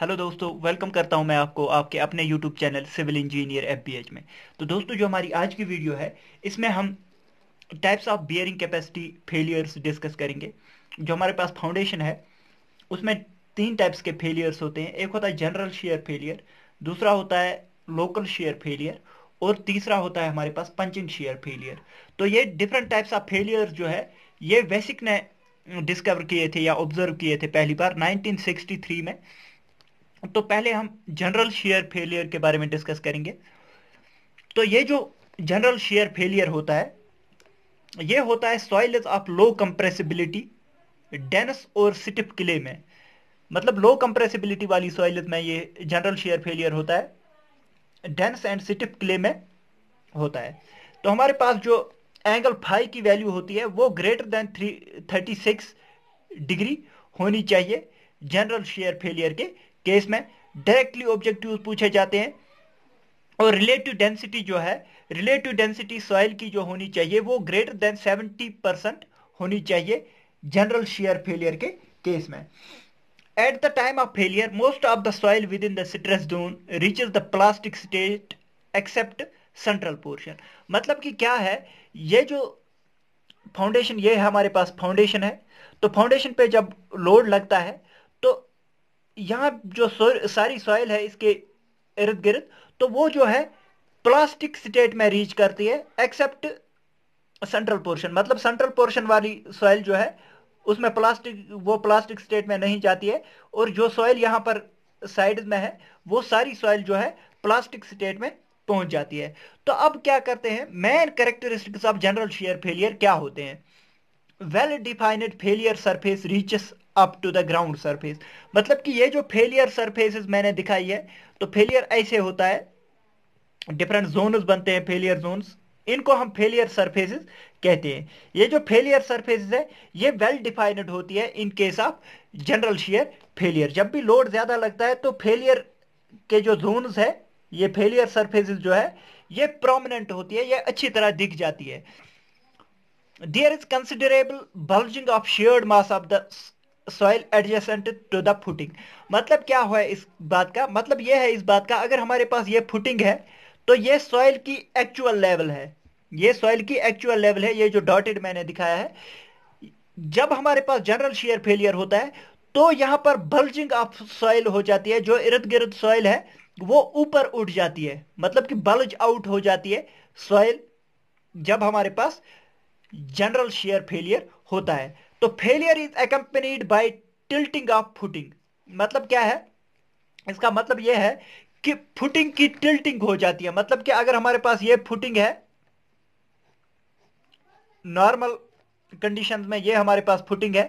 hello दोस्तों welcome करता हूं मैं आपको आपके अपने YouTube channel civil engineer F में तो दोस्तों जो हमारी आज की वीडियो है इसमें हम types of bearing capacity failures discuss करेंगे जो हमारे पास फाउंडेशन है उसमें तीन टाइप्स के फेलियर्स होते हैं एक होता है जनरल शेयर फेलियर दूसरा होता है लोकल शेयर फेलियर और तीसरा होता है हमारे पास पंचिंग शेयर फेलियर तो ये डिफरेंट टाइप्स ऑफ फेलियर्स जो है ये वैसिक ने डिस्कवर किए थे या ऑब्जर्व किए थे पहली बार 1963 में तो पहले हम जनरल शेयर फेलियर के बारे में डिस्कस करेंगे तो ये जो जनरल शेयर फेलियर होता है ये होता है soil is of low compressibility dense और सिटिप किले में मतलब लो कंप्रेसिबिलिटी वाली सॉइल में ये जनरल शेयर फेलियर होता है डेंस एंड सिटिप किले में होता है तो हमारे पास जो एंगल फाइव की वैल्यू होती है वो greater than three thirty six degree होनी चाहिए जनरल शेयर फेलियर के केस में डायरेक्टली ऑब्जेक्टिव पूछे जाते हैं और रिलेटिव डेंसिटी जो है रिलेटिव डेंसिटी सॉइल की जो होनी चाहिए वो ग्रेटर देन 70 परसेंट होनी चाहिए जनरल शेयर फेलियर के केस में at the time of failure most of the soil within the stressed zone reaches the plastic state except central portion मतलब कि क्या है ये जो फाउंडेशन ये है हमारे पास फाउंडेशन है तो फाउंडेशन पे जब लोड लगता है यहाँ जो सारी सॉइल है इसके इर्द गिर्द तो वो जो है प्लास्टिक स्टेट में रीच करती है एक्सेप्ट सेंट्रल पोर्शन मतलब सेंट्रल पोर्शन वाली सॉइल जो है उसमें प्लास्टिक वो प्लास्टिक स्टेट में नहीं जाती है और जो सॉइल यहाँ पर साइड में है वो सारी सॉइल जो है प्लास्टिक स्टेट में पहुंच जाती है तो अब क्या करते हैं main characteristics of general shear failure क्या होते हैं well defined failure surface reaches up to the ground surface मतलब कि ये जो फेलियर सरफेस मैंने दिखाई है तो फेलियर ऐसे होता है डिफरेंट जोन्स बनते हैं फेलियर जोन्स इनको हम फेलियर सरफेसेस कहते हैं ये जो फेलियर सरफेसेस है ये वेल डिफाइनड होती है in case of general shear failure जब भी लोड ज़्यादा लगता है तो फेलियर के जो जोन्स है ये फेलियर सरफेसेस जो है ये प्रोमिनेंट होती है ये अच्छी तरह दिख जाती है There is considerable bulging of sheared mass of the soil adjacent to the footing मतलब क्या हुआ इस बात का मतलब ये है इस बात का अगर हमारे पास ये फुटिंग है तो ये सॉइल की एक्चुअल लेवल है ये सॉइल की एक्चुअल लेवल है ये जो डॉटेड मैंने दिखाया है जब हमारे पास जनरल शेयर फेलियर होता है तो यहाँ पर बल्जिंग ऑफ सॉइल हो जाती है जो इर्द गिर्द सॉइल है वो ऊपर उठ जाती है मतलब कि बल्ज आउट हो जाती है सॉइल जब हमारे पास जनरल शेयर फेलियर होता है तो failure is accompanied by tilting of footing मतलब क्या है इसका मतलब यह है कि फुटिंग की टिल्टिंग हो जाती है मतलब कि अगर हमारे पास ये फुटिंग है नॉर्मल कंडीशन में ये हमारे पास फुटिंग है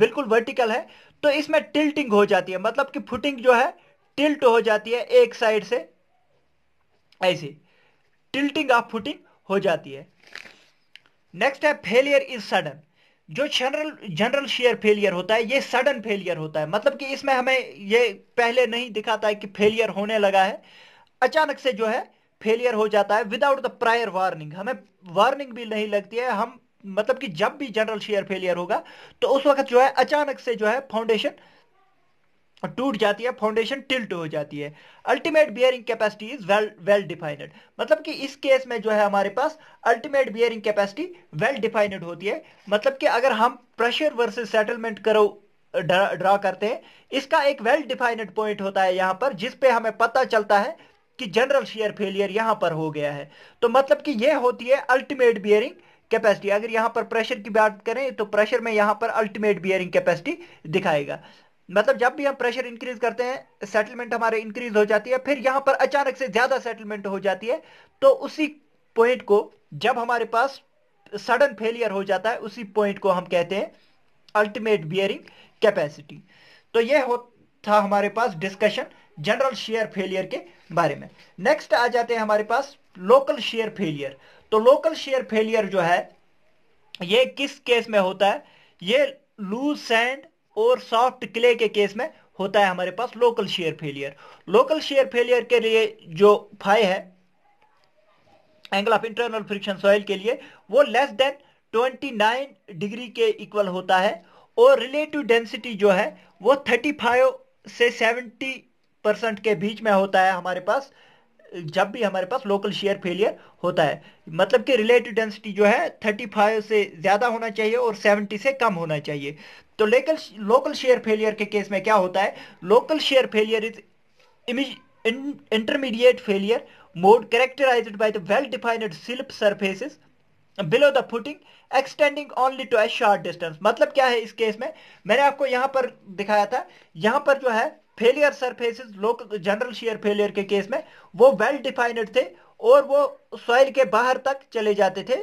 बिल्कुल वर्टिकल है तो इसमें टिल्टिंग हो जाती है मतलब कि फुटिंग जो है टिल्ट हो जाती है एक साइड से ऐसे टिल्टिंग ऑफ फुटिंग हो जाती है नेक्स्ट है फेलियर इज सडन जो जनरल जनरल शेयर फेलियर होता है ये सडन फेलियर होता है मतलब कि इसमें हमें ये पहले नहीं दिखाता है कि फेलियर होने लगा है अचानक से जो है फेलियर हो जाता है विदाउट द प्रायर वार्निंग हमें वार्निंग भी नहीं लगती है हम मतलब कि जब भी जनरल शेयर फेलियर होगा तो उस वक्त जो है अचानक से जो है फाउंडेशन टूट जाती है फाउंडेशन टिल्ट हो जाती है ultimate bearing capacity is well well defined मतलब कि इस केस में जो है हमारे पास ultimate bearing capacity well defined होती है मतलब कि अगर हम pressure versus settlement curve draw करते हैं इसका एक वेल डिफाइनड पॉइंट होता है यहाँ पर जिस पे हमें पता चलता है कि जनरल शेयर फेलियर यहाँ पर हो गया है तो मतलब कि यह होती है अल्टीमेट बियरिंग कैपेसिटी अगर यहाँ पर प्रेशर की बात करें तो प्रेशर में यहाँ पर अल्टीमेट बियरिंग कैपेसिटी दिखाएगा मतलब जब भी हम प्रेशर इंक्रीज करते हैं सेटलमेंट हमारे इंक्रीज हो जाती है फिर यहां पर अचानक से ज्यादा सेटलमेंट हो जाती है तो उसी पॉइंट को जब हमारे पास सडन फेलियर हो जाता है उसी पॉइंट को हम कहते हैं अल्टीमेट बियरिंग कैपेसिटी तो यह हो था हमारे पास डिस्कशन जनरल शेयर फेलियर के बारे में नेक्स्ट आ जाते हैं हमारे पास लोकल शेयर फेलियर तो लोकल शेयर फेलियर जो है ये किस केस में होता है ये लूज सैंड और सॉफ्ट क्ले के केस में होता है हमारे पास local shear failure local shear failure के लिए जो फाई है angle of internal friction soil के लिए वो लेस देन 29 डिग्री के इक्वल होता है और रिलेटिव डेंसिटी जो है वो 35 से 70 परसेंट के बीच में होता है हमारे पास जब भी हमारे पास लोकल शेयर फेलियर होता है मतलब कि रिलेटिव डेंसिटी जो है 35 से ज़्यादा होना चाहिए और 70 से कम होना चाहिए तो लेकल लोकल शेयर फेलियर के केस में क्या होता है local shear failure is image intermediate failure mode characterized by the well defined slip surfaces below the footing extending only to a short distance मतलब क्या है इस केस में मैंने आपको यहां पर दिखाया था यहां पर जो है failure surfaces local general shear failure के केस में वो वेल well डिफाइनड थे और वो सॉइल के बाहर तक चले जाते थे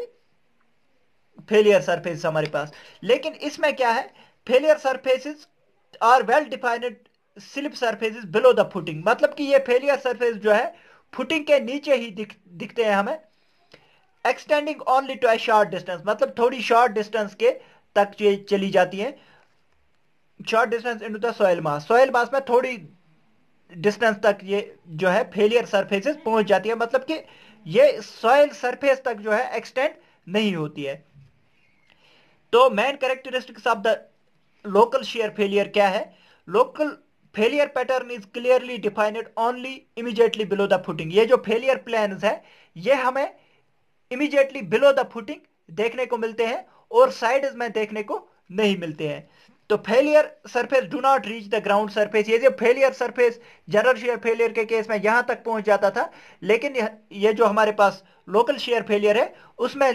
फेलियर सरफेस हमारे पास लेकिन इसमें क्या है failure surfaces are well defined slip surfaces below the footing मतलब कि ये फेलियर सरफेस जो है फुटिंग के नीचे ही दिख, दिखते हैं हमें extending only to a short distance मतलब थोड़ी शॉर्ट डिस्टेंस के तक ये चली जाती है short distance in the soil mass soil mass में थोड़ी डिस्टेंस तक ये जो है फेलियर सरफेसेस पहुंच जाती है मतलब कि ये सॉयल सरफेस तक जो है एक्सटेंड नहीं होती है तो main characteristics of the local shear failure क्या है local failure pattern is clearly defined only immediately below the footing ये जो फेलियर प्लान है ये हमें इमीजिएटली बिलो द फुटिंग देखने को मिलते हैं और साइड में देखने को नहीं मिलते हैं तो failure surface do not reach the ground surface ये जो failure surface general shear failure के केस में यहां तक पहुंच जाता था लेकिन ये जो हमारे पास लोकल शेयर फेलियर है उसमें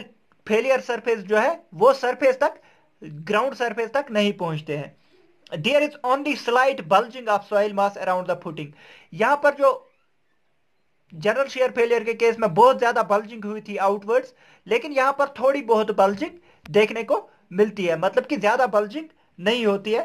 फेलियर सरफेस जो है वो सरफेस तक ग्राउंड सरफेस तक नहीं पहुंचते हैं there is only slight bulging of soil mass around the footing यहां पर जो जनरल शेयर फेलियर के केस में बहुत ज्यादा बल्जिंग हुई थी आउटवर्ड्स लेकिन यहां पर थोड़ी बहुत बल्जिंग देखने को मिलती है मतलब कि ज्यादा बल्जिंग नहीं होती है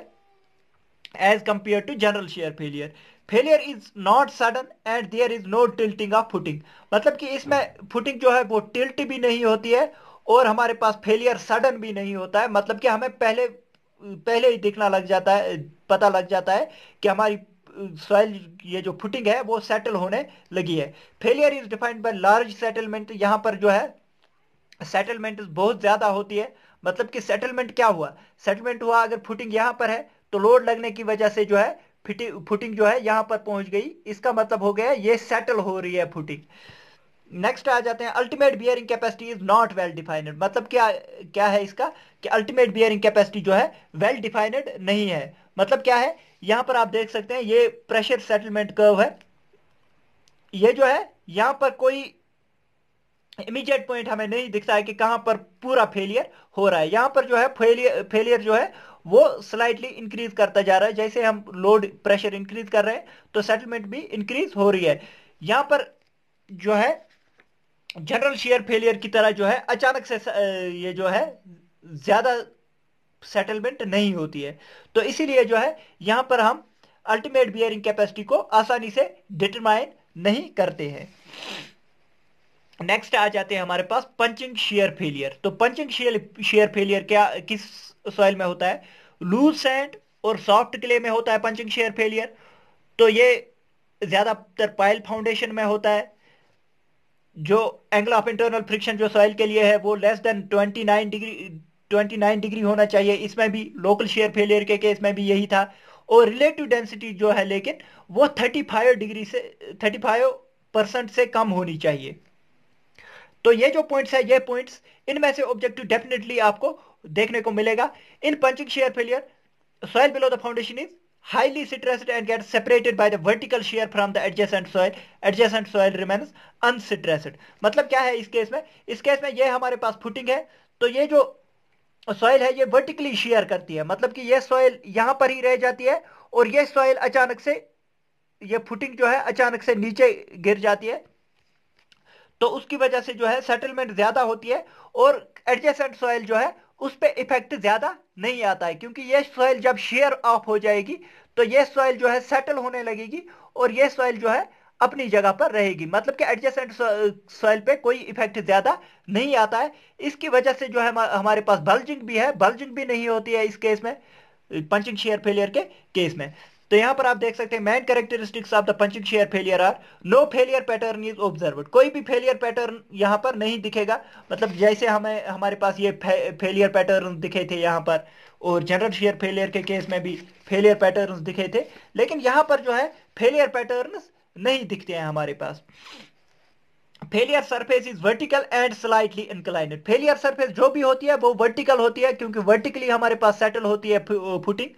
as compared to general shear failure failure is not sudden and there is no tilting of footing मतलब कि इसमें फुटिंग जो है वो टिल्ट भी नहीं होती है और हमारे पास फेलियर सडन भी नहीं होता है मतलब कि हमें पहले पहले ही दिखना लग जाता है पता लग जाता है कि हमारी सॉइल ये जो फुटिंग है वो सेटल होने लगी है failure is defined by large settlement यहाँ पर जो है सेटलमेंट बहुत ज़्यादा होती है मतलब कि सेटलमेंट क्या हुआ सेटलमेंट हुआ अगर फुटिंग यहाँ पर है तो लोड लगने की वजह से जो है फुटिंग जो है यहाँ पर पहुंच गई इसका मतलब हो गया ये सेटल हो रही है फुटिंग नेक्स्ट आ जाते हैं ultimate bearing capacity is not well defined मतलब क्या क्या है इसका कि अल्टीमेट बियरिंग कैपेसिटी जो है वेल well डिफाइनड नहीं है मतलब क्या है यहां पर आप देख सकते हैं ये प्रेशर सेटलमेंट कर्व है ये जो है यहां पर कोई इमीडिएट पॉइंट हमें नहीं दिखता है कि कहां पर पूरा फेलियर हो रहा है यहां पर जो है फेलियर फेलियर जो है वो स्लाइटली इंक्रीज करता जा रहा है जैसे हम लोड प्रेशर इंक्रीज कर रहे हैं तो सेटलमेंट भी इंक्रीज हो रही है यहां पर जो है जनरल शेयर फेलियर की तरह जो है अचानक से ये जो है ज़्यादा सेटलमेंट नहीं होती है तो इसीलिए जो है यहां पर हम अल्टीमेट बियरिंग कैपेसिटी को आसानी से डिटरमाइन नहीं करते हैं नेक्स्ट आ जाते हैं हमारे पास पंचिंग शेयर फेलियर तो पंचिंग शेयर शेयर फेलियर क्या किस सॉइल में होता है लूज सैंड और सॉफ्ट क्ले में होता है पंचिंग शेयर फेलियर तो ये ज़्यादातर पाइल फाउंडेशन में होता है जो एंगल ऑफ इंटरनल फ्रिक्शन जो सॉइल के लिए है वो लेस देन 29 डिग्री 29 डिग्री होना चाहिए इसमें भी लोकल शेयर फेलियर के केस में भी यही था और रिलेटिव डेंसिटी जो है लेकिन वो 35 डिग्री से 35 परसेंट से कम होनी चाहिए तो ये जो पॉइंट्स है ये पॉइंट्स इनमें से ऑब्जेक्टिव डेफिनेटली आपको देखने को मिलेगा in punching shear failure soil below the foundation is highly stressed and gets separated by the vertical shear from the adjacent soil adjacent soil remains unstressed मतलब क्या है इस केस में इस केस में ये हमारे पास फुटिंग है तो ये जो सॉइल है ये वर्टिकली शेयर करती है मतलब कि ये सॉइल यहां पर ही रह जाती है और ये सॉइल अचानक से ये फुटिंग जो है अचानक से नीचे गिर जाती है तो उसकी वजह से जो है सेटलमेंट ज़्यादा होती है और एडजेसेंट सॉइल जो है उस पर इफेक्ट ज़्यादा नहीं आता है क्योंकि ये सॉइल जब शेयर ऑफ हो जाएगी तो ये सॉइल जो है सेटल होने लगेगी और ये सॉइल जो है अपनी जगह पर रहेगी मतलब कि एडजस्टेंट सॉइल पे कोई इफेक्ट ज़्यादा नहीं आता है इसकी वजह से जो है हमारे पास बल्जिंग भी है बल्जिंग भी नहीं होती है इस केस में पंचिंग शेयर फेलियर के केस में तो यहां पर आप देख सकते हैं main characteristics of the punching shear failure are no failure pattern is observe कोई भी फेलियर पैटर्न यहां पर नहीं दिखेगा मतलब जैसे हमें हमारे पास ये फेलियर पैटर्न दिखे थे यहां पर और जनरल शेयर फेलियर के केस में भी फेलियर पैटर्न दिखे थे लेकिन यहां पर जो है फेलियर पैटर्न नहीं दिखते हैं हमारे पास failure surface is vertical and slightly inclined failure surface जो भी होती है वो वर्टिकल होती है क्योंकि वर्टिकली हमारे पास सेटल होती है फुटिंग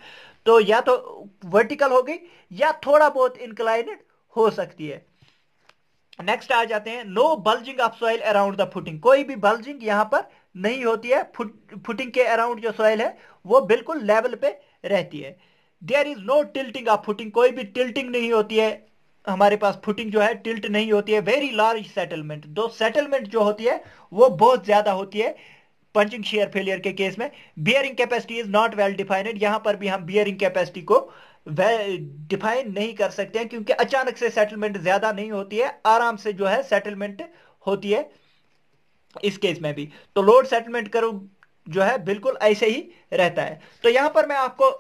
तो या तो वर्टिकल हो गई या थोड़ा बहुत इंक्लाइनेड हो सकती है नेक्स्ट आ जाते हैं no bulging of soil around the footing कोई भी बल्जिंग यहां पर नहीं होती है फुट फुटिंग के अराउंड जो सॉइल है वो बिल्कुल लेवल पे रहती है there is no tilting of footing कोई भी टिल्टिंग नहीं होती है हमारे पास फुटिंग जो है टिल्ट नहीं होती है वेरी लार्ज सेटलमेंट दो सेटलमेंट जो होती है वो बहुत ज्यादा होती है पंचिंग शेयर फेलियर के केस में bearing capacity is not well defined यहां पर भी हम बियरिंग कैपेसिटी को डिफाइन नहीं कर सकते हैं क्योंकि अचानक से सेटलमेंट ज्यादा नहीं होती है आराम से जो है सेटलमेंट होती है इस केस में भी तो लोड सेटलमेंट करो जो है बिल्कुल ऐसे ही रहता है तो यहां पर मैं आपको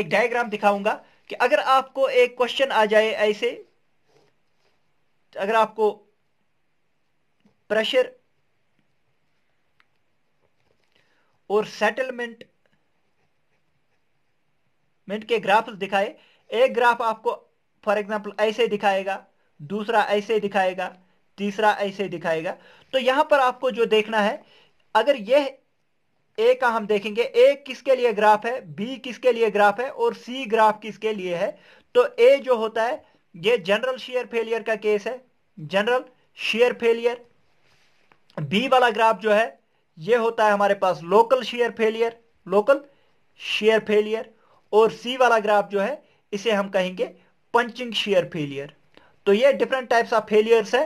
एक डायग्राम दिखाऊंगा कि अगर आपको एक क्वेश्चन आ जाए ऐसे अगर आपको प्रेशर और सेटलमेंट मेंट के ग्राफ दिखाए एक ग्राफ आपको फॉर एग्जाम्पल ऐसे दिखाएगा दूसरा ऐसे दिखाएगा तीसरा ऐसे दिखाएगा तो यहां पर आपको जो देखना है अगर यह ए का हम देखेंगे ए किसके लिए ग्राफ है बी किसके लिए ग्राफ है और सी ग्राफ किसके लिए है तो ए जो होता है ये जनरल शेयर फेलियर का केस है जनरल शेयर फेलियर बी वाला ग्राफ जो है ये होता है हमारे पास local shear failure local shear failure और सी वाला ग्राफ जो है इसे हम कहेंगे पंचिंग शेयर फेलियर तो ये डिफरेंट टाइप्स ऑफ फेलियर्स है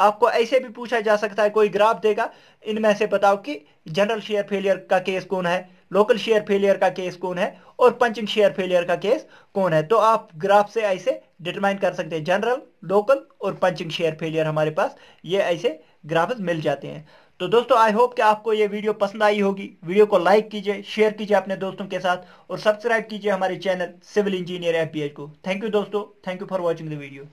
आपको ऐसे भी पूछा जा सकता है कोई ग्राफ देगा इनमें से बताओ कि जनरल शेयर फेलियर का केस कौन है लोकल शेयर फेलियर का केस कौन है और पंचिंग शेयर फेलियर का केस कौन है तो आप ग्राफ से ऐसे डिटरमाइन कर सकते हैं जनरल लोकल और पंचिंग शेयर फेलियर हमारे पास ये ऐसे ग्राफ मिल जाते हैं तो दोस्तों आई होप कि आपको ये वीडियो पसंद आई होगी वीडियो को लाइक कीजिए शेयर कीजिए अपने दोस्तों के साथ और सब्सक्राइब कीजिए हमारे चैनल सिविल इंजीनियर एफ को थैंक यू दोस्तों thank you for watching the video